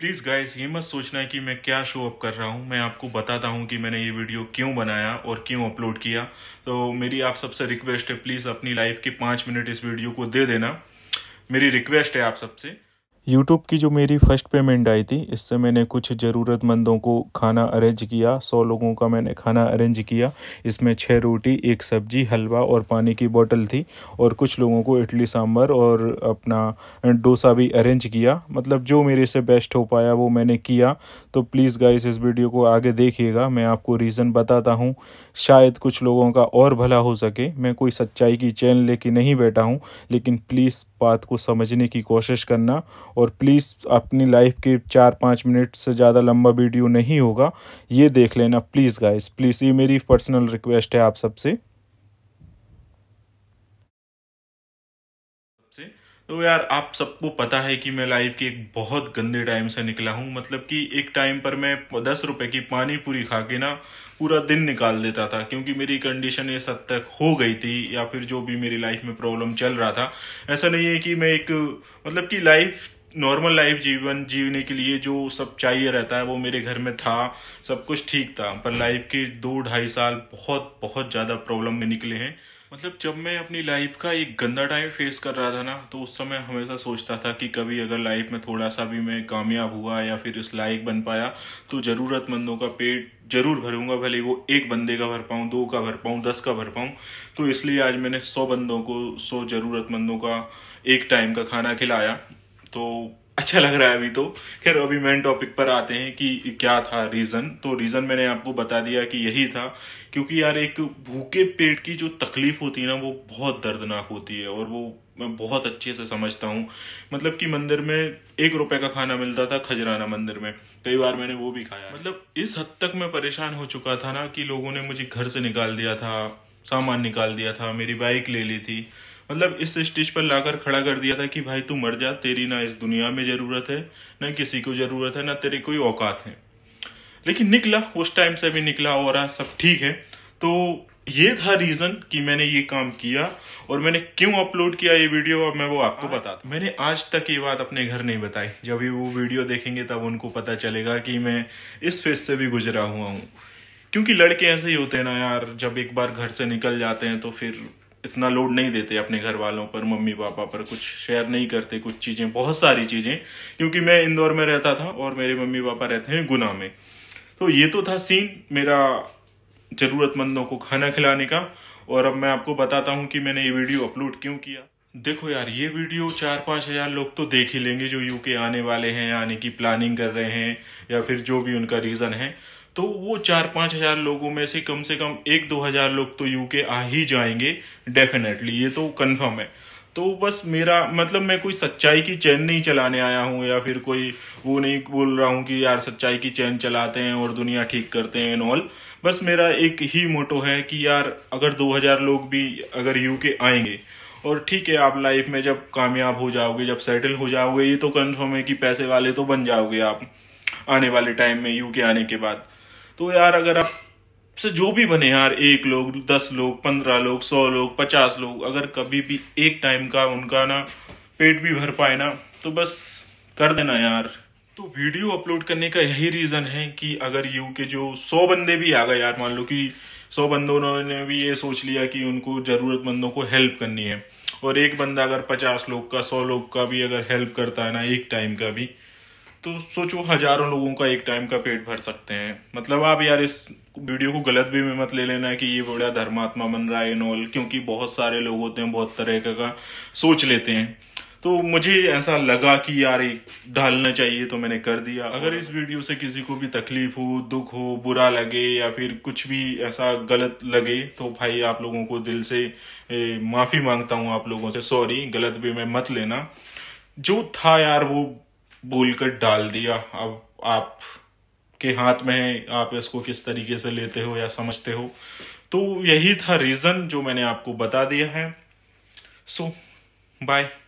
Please guys ये मत सोचना है कि मैं क्या शो अप कर रहा हूँ मैं आपको बताता हूँ कि मैंने ये वीडियो क्यों बनाया और क्यों अपलोड किया तो मेरी आप सबसे रिक्वेस्ट है प्लीज़ अपनी लाइफ के पाँच मिनट इस वीडियो को दे देना मेरी रिक्वेस्ट है आप सबसे यूट्यूब की जो मेरी फ़र्स्ट पेमेंट आई थी इससे मैंने कुछ ज़रूरतमंदों को खाना अरेंज किया सौ लोगों का मैंने खाना अरेंज किया इसमें छः रोटी एक सब्जी हलवा और पानी की बोतल थी और कुछ लोगों को इडली सांभर और अपना डोसा भी अरेंज किया मतलब जो मेरे से बेस्ट हो पाया वो मैंने किया तो प्लीज़ गाइस इस वीडियो को आगे देखिएगा मैं आपको रीज़न बताता हूँ शायद कुछ लोगों का और भला हो सके मैं कोई सच्चाई की चैन लेके नहीं बैठा हूँ लेकिन प्लीज़ बात को समझने की कोशिश करना और प्लीज़ अपनी लाइफ के चार पाँच मिनट से ज़्यादा लंबा वीडियो नहीं होगा ये देख लेना प्लीज़ गाइस प्लीज़ ये मेरी पर्सनल रिक्वेस्ट है आप सबसे तो यार आप सबको पता है कि मैं लाइफ के एक बहुत गंदे टाइम से निकला हूँ मतलब कि एक टाइम पर मैं दस रुपए की पानी पूरी खा के ना पूरा दिन निकाल देता था क्योंकि मेरी कंडीशन इस हद तक हो गई थी या फिर जो भी मेरी लाइफ में प्रॉब्लम चल रहा था ऐसा नहीं है कि मैं एक मतलब कि लाइफ नॉर्मल लाइफ जीवन जीने के लिए जो सब चाहिए रहता है वो मेरे घर में था सब कुछ ठीक था पर लाइफ के दो ढाई साल बहुत बहुत ज़्यादा प्रॉब्लम में निकले हैं मतलब जब मैं अपनी लाइफ का एक गंदा टाइम फेस कर रहा था ना तो उस समय हमेशा सोचता था कि कभी अगर लाइफ में थोड़ा सा भी मैं कामयाब हुआ या फिर इस लायक बन पाया तो ज़रूरतमंदों का पेट जरूर भरूंगा भले वो एक बंदे का भर पाऊँ दो का भर पाऊँ दस का भर पाऊँ तो इसलिए आज मैंने सौ बंदों को सौ ज़रूरतमंदों का एक टाइम का खाना खिलाया तो अच्छा लग रहा है अभी तो खैर अभी मेन टॉपिक पर आते हैं कि क्या था रीज़न तो रीज़न मैंने आपको बता दिया कि यही था क्योंकि यार एक भूखे पेट की जो तकलीफ होती है ना वो बहुत दर्दनाक होती है और वो मैं बहुत अच्छे से समझता हूँ मतलब कि मंदिर में एक रुपए का खाना मिलता था खजराना मंदिर में कई बार मैंने वो भी खाया मतलब इस हद तक मैं परेशान हो चुका था ना कि लोगों ने मुझे घर से निकाल दिया था सामान निकाल दिया था मेरी बाइक ले ली थी मतलब इस स्टेज पर लाकर खड़ा कर दिया था कि भाई तू मर जा तेरी ना इस दुनिया में जरूरत है ना किसी को जरूरत है ना तेरी कोई औकात है लेकिन निकला उस टाइम से भी निकला और आज सब ठीक है तो ये था रीजन कि मैंने ये काम किया और मैंने क्यों अपलोड किया ये वीडियो और मैं वो आपको हाँ। बताता मैंने आज तक ये बात अपने घर नहीं बताई जब ये वो वीडियो देखेंगे तब उनको पता चलेगा कि मैं इस फेज से भी गुजरा हुआ हूँ क्योंकि लड़के ऐसे ही होते हैं ना यार जब एक बार घर से निकल जाते हैं तो फिर इतना लोड नहीं देते अपने घर वालों पर मम्मी पापा पर कुछ शेयर नहीं करते कुछ चीज़ें बहुत सारी चीज़ें क्योंकि मैं इंदौर में रहता था और मेरे मम्मी पापा रहते हैं गुना में तो ये तो था सीन मेरा ज़रूरतमंदों को खाना खिलाने का और अब मैं आपको बताता हूँ कि मैंने ये वीडियो अपलोड क्यों किया देखो यार ये वीडियो चार पाँच हज़ार लोग तो देख ही लेंगे जो यूके आने वाले हैं आने की प्लानिंग कर रहे हैं या फिर जो भी उनका रीज़न है तो वो चार पांच हजार लोगों में से कम से कम एक दो हजार लोग तो यूके आ ही जाएंगे डेफिनेटली ये तो कंफर्म है तो बस मेरा मतलब मैं कोई सच्चाई की चैन नहीं चलाने आया हूँ या फिर कोई वो नहीं बोल रहा हूँ कि यार सच्चाई की चैन चलाते हैं और दुनिया ठीक करते हैं एंड ऑल बस मेरा एक ही मोटो है कि यार अगर 2000 लोग भी अगर यूके आएंगे और ठीक है आप लाइफ में जब कामयाब हो जाओगे जब सेटल हो जाओगे ये तो कन्फर्म है कि पैसे वाले तो बन जाओगे आप आने वाले टाइम में यूके आने के बाद तो यार अगर आप से जो भी बने यार एक लोग दस लोग पंद्रह लोग सौ लोग पचास लोग अगर कभी भी एक टाइम का उनका ना पेट भी भर पाए ना तो बस कर देना यार तो वीडियो अपलोड करने का यही रीज़न है कि अगर यू के जो सौ बंदे भी आ गए यार मान लो कि सौ बंदों ने भी ये सोच लिया कि उनको ज़रूरतमंदों को हेल्प करनी है और एक बंदा अगर पचास लोग का सौ लोग का भी अगर हेल्प करता है ना एक टाइम का भी तो सोचो हजारों लोगों का एक टाइम का पेट भर सकते हैं मतलब आप यार इस वीडियो को गलत भी में मत ले लेना कि ये बड़ा धर्मात्मा बन रहा है एंड क्योंकि बहुत सारे लोग होते हैं बहुत तरह का, का सोच लेते हैं तो मुझे ऐसा लगा कि यार एक डालना चाहिए तो मैंने कर दिया अगर इस वीडियो से किसी को भी तकलीफ हो दुख हो बुरा लगे या फिर कुछ भी ऐसा गलत लगे तो भाई आप लोगों को दिल से माफ़ी मांगता हूँ आप लोगों से सॉरी गलत भी मैं मत लेना जो था यार वो भूल कर डाल दिया अब आप के हाथ में है आप इसको किस तरीके से लेते हो या समझते हो तो यही था रीज़न जो मैंने आपको बता दिया है सो बाय